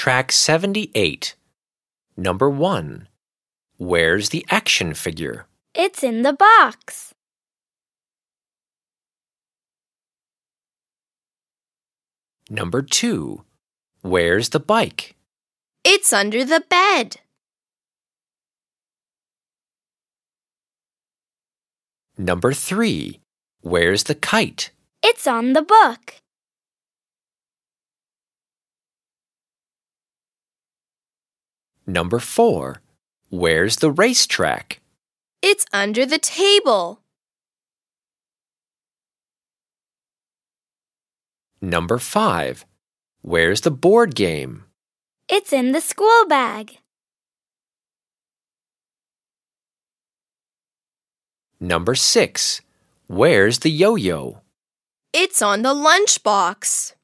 Track 78. Number 1. Where's the action figure? It's in the box. Number 2. Where's the bike? It's under the bed. Number 3. Where's the kite? It's on the book. Number four. Where's the racetrack? It's under the table. Number five. Where's the board game? It's in the school bag. Number six. Where's the yo yo? It's on the lunchbox.